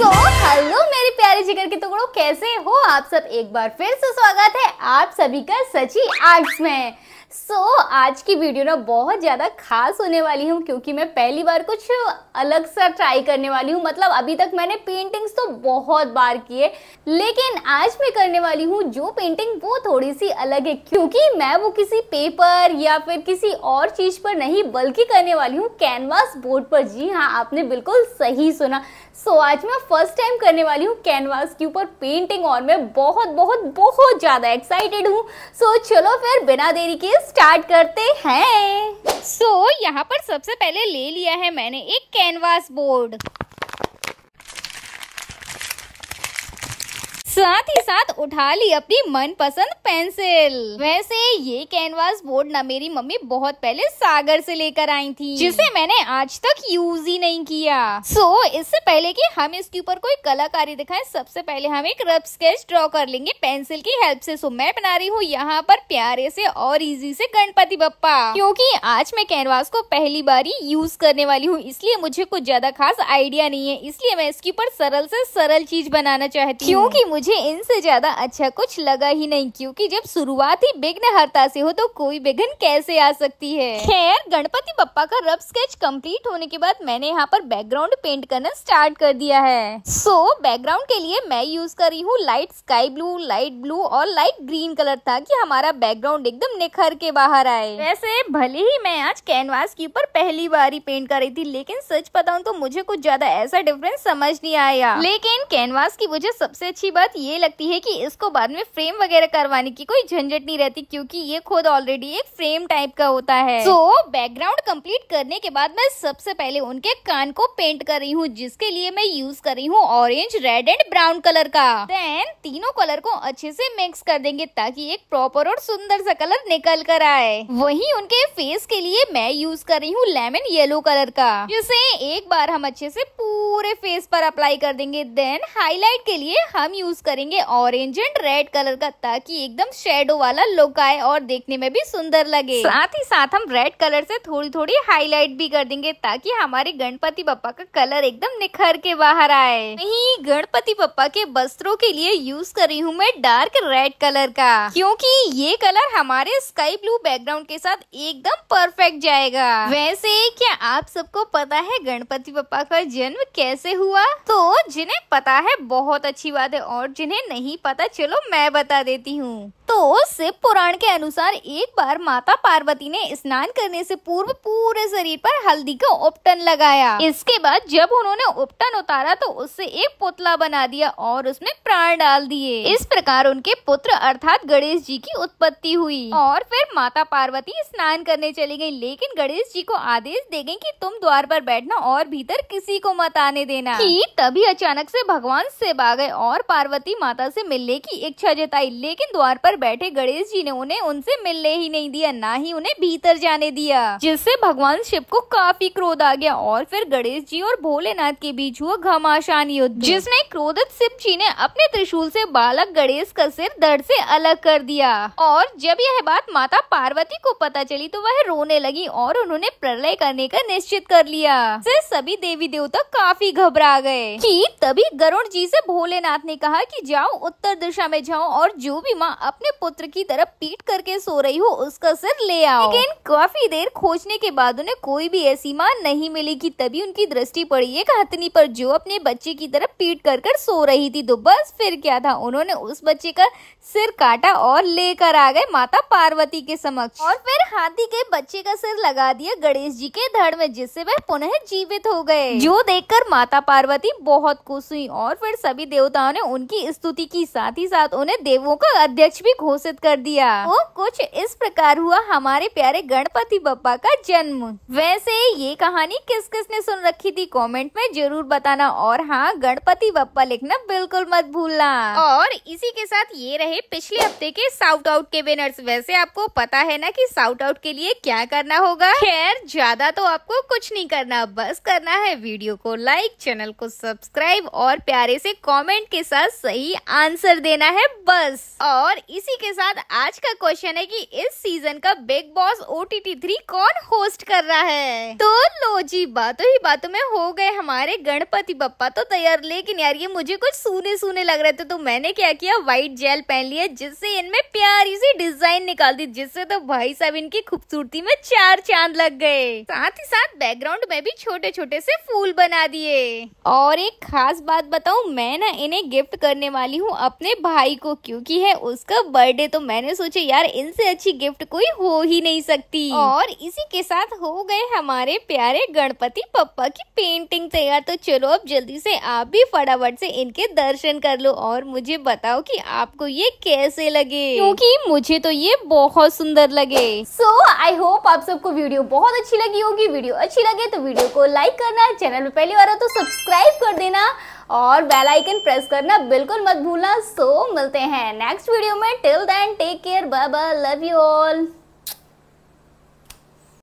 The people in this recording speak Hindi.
số hello मेरे प्यारे जिगर के टुकड़ो कैसे हो आप सब एक बार फिर से स्वागत है आप सभी का सची आर्ट्स में सो so, आज की वीडियो ना बहुत ज़्यादा खास होने वाली हूँ क्योंकि मैं पहली बार कुछ अलग सा ट्राई करने वाली हूँ मतलब अभी तक मैंने पेंटिंग्स तो बहुत बार किए लेकिन आज मैं करने वाली हूँ जो पेंटिंग वो थोड़ी सी अलग है क्योंकि मैं वो किसी पेपर या फिर किसी और चीज़ पर नहीं बल्कि करने वाली हूँ कैनवास बोर्ड पर जी हाँ आपने बिल्कुल सही सुना सो so, आज मैं फर्स्ट टाइम करने वाली हूँ कैनवास के ऊपर पेंटिंग और मैं बहुत बहुत बहुत ज़्यादा एक्साइटेड हूँ सो so, चलो फिर बिना देरी के स्टार्ट करते हैं सो so, यहाँ पर सबसे पहले ले लिया है मैंने एक कैनवास बोर्ड साथ ही साथ उठा ली अपनी मनपसंद पेंसिल वैसे ये कैनवास बोर्ड ना मेरी मम्मी बहुत पहले सागर से लेकर आई थी जिसे मैंने आज तक यूज ही नहीं किया सो so, इससे पहले कि हम इसके ऊपर कोई कलाकारी दिखाएं सबसे पहले हम एक रब स्केच ड्रॉ कर लेंगे पेंसिल की हेल्प से सो so, मैं बना रही हूँ यहाँ पर प्यारे से और इजी से गणपति बप्पा क्योंकि आज मैं कैनवास को पहली बार ही यूज करने वाली हूँ इसलिए मुझे कुछ ज्यादा खास आइडिया नहीं है इसलिए मैं इसके ऊपर सरल से सरल चीज बनाना चाहती हूँ क्योंकि मुझे मुझे इनसे ज़्यादा अच्छा कुछ लगा ही नहीं क्योंकि जब शुरुआत ही विघ्न हरता से हो तो कोई विघ्न कैसे आ सकती है खैर गणपति पप्पा का रब स्केच कंप्लीट होने के बाद मैंने यहाँ पर बैकग्राउंड पेंट करना स्टार्ट कर दिया है सो so, बैकग्राउंड के लिए मैं यूज कर रही हूँ light sky blue light blue और लाइट ग्रीन कलर था की हमारा बैकग्राउंड एकदम निखर के बाहर आए वैसे भले ही मैं आज कैनवास के ऊपर पहली बार ही पेंट कर रही थी लेकिन सच बताऊँ तो मुझे कुछ ज्यादा ऐसा डिफरेंस समझ नहीं आया लेकिन कैनवास की मुझे सबसे अच्छी बात बात ये लगती है कि इसको बाद में फ्रेम वगैरह करवाने की कोई झंझट नहीं रहती क्योंकि ये खुद ऑलरेडी एक फ्रेम टाइप का होता है तो बैकग्राउंड कंप्लीट करने के बाद मैं सबसे पहले उनके कान को पेंट कर रही हूँ जिसके लिए मैं यूज कर रही हूँ orange red and brown colour का देन तीनों कलर को अच्छे से मिक्स कर देंगे ताकि एक प्रॉपर और सुंदर सा कलर निकल कर आए वही उनके फेस के लिए मैं यूज कर रही हूँ लेमन येलो कलर का जिसे एक बार हम अच्छे से पूरे फेस पर अप्लाई कर देंगे देन हाईलाइट के लिए हम यूज करेंगे ऑरेंज एंड रेड कलर का ताकि एकदम शेडो वाला लुक आए और देखने में भी सुंदर लगे साथ ही साथ हम रेड कलर से थोड़ी थोड़ी हाईलाइट भी कर देंगे ताकि हमारे गणपति पप्पा का कलर एकदम निखर के बाहर आए नहीं गणपति पप्पा के वस्त्रों के लिए यूज कर रही हूँ मैं डार्क रेड कलर का क्योंकि ये कलर हमारे स्काई ब्लू बैकग्राउंड के साथ एकदम परफेक्ट जाएगा वैसे क्या आप सबको पता है गणपति पप्पा का जन्म कैसे हुआ तो जिन्हें पता है बहुत अच्छी बात है और और जिन्हें नहीं पता चलो मैं बता देती हूँ तो शिव पुराण के अनुसार एक बार माता पार्वती ने स्नान करने से पूर्व पूरे शरीर पर हल्दी का उपटन लगाया इसके बाद जब उन्होंने उपटन उतारा तो उससे एक पुतला बना दिया और उसमें प्राण डाल दिए इस प्रकार उनके पुत्र अर्थात गणेश जी की उत्पत्ति हुई और फिर माता पार्वती स्नान करने चली गयी लेकिन गणेश जी को आदेश दे गयी की तुम द्वार पर बैठना और भीतर किसी को मत आने देना तभी अचानक से भगवान शिव आ गए और पार्वती माता से मिलने की इच्छा जताई लेकिन द्वार पर बैठे गणेश जी ने उन्हें उनसे मिलने ही नहीं दिया ना ही उन्हें भीतर जाने दिया जिससे भगवान शिव को काफी क्रोध आ गया और फिर गणेश जी और भोलेनाथ के बीच हुआ घमासान युद्ध जिसमे क्रोधित शिव जी ने अपने त्रिशूल से बालक गणेश का सिर दर्द से अलग कर दिया और जब यह बात माता पार्वती को पता चली तो वह रोने लगी और उन्होंने प्रलय करने का निश्चित कर लिया फिर सभी देवी देवता काफी घबरा गए कि तभी गरुण जी से भोलेनाथ ने कहा कि जाओ उत्तर दिशा में जाओ और जो भी माँ अपने अपने पुत्र की तरफ पीट करके सो रही हो उसका सिर ले आओ लेकिन काफी देर खोजने के बाद उन्हें कोई भी ऐसी माँ नहीं मिली की तभी उनकी दृष्टि पड़ी एक हथनी पर जो अपने बच्चे की तरफ पीट कर कर सो रही थी तो बस फिर क्या था उन्होंने उस बच्चे का सिर काटा और लेकर आ गए माता पार्वती के समक्ष और फिर हाथी के बच्चे का सिर लगा दिया गणेश जी के धड़ में जिससे वह पुनः जीवित हो गए जो देखकर माता पार्वती बहुत खुश हुई और फिर सभी देवताओं ने उनकी स्तुति की साथ ही साथ उन्हें देवों का अध्यक्ष भी घोषित कर दिया वो कुछ इस प्रकार हुआ हमारे प्यारे गणपति बप्पा का जन्म वैसे ये कहानी किस किस ने सुन रखी थी कमेंट में जरूर बताना और हाँ गणपति बप्पा लिखना बिल्कुल मत भूलना और इसी के साथ ये रहे पिछले हफ्ते के साउट आउट के विनर्स वैसे आपको पता है ना कि साउट आउट के लिए क्या करना होगा खैर ज्यादा तो आपको कुछ नहीं करना बस करना है वीडियो को लाइक चैनल को सब्सक्राइब और प्यारे से कमेंट के साथ सही आंसर देना है बस और इसी इसी के साथ आज का क्वेश्चन है कि इस सीजन का Bigg Boss O T T three कौन होस्ट कर रहा है तो लो जी बातों ही बातों में हो गए हमारे गणपति बप्पा तो तैयार लेकिन यार ये मुझे कुछ सूने सूने लग रहे थे तो मैंने क्या किया व्हाइट जेल पहन लिया जिससे इनमें प्यारी सी डिजाइन निकाल दी जिससे तो भाई साहब इनकी खूबसूरती में चार चांद लग गए साथ ही साथ बैकग्राउंड में भी छोटे छोटे से फूल बना दिए और एक खास बात बताऊ मैं ना इन्हें गिफ्ट करने वाली हूँ अपने भाई को क्योंकि है उसका बर्थडे तो मैंने सोचा यार इनसे अच्छी गिफ्ट कोई हो ही नहीं सकती और इसी के साथ हो गए हमारे प्यारे गणपति पप्पा की पेंटिंग तैयार तो चलो अब जल्दी से आप भी फटाफट से इनके दर्शन कर लो और मुझे बताओ कि आपको ये कैसे लगे क्योंकि मुझे तो ये बहुत सुंदर लगे सो आई होप आप सबको वीडियो बहुत अच्छी लगी होगी वीडियो अच्छी लगे तो वीडियो को लाइक करना चैनल में पहली बार हो तो सब्सक्राइब कर देना और बेल आइकन प्रेस करना बिल्कुल मत भूलना सो मिलते हैं नेक्स्ट वीडियो में till then take care bye bye love you all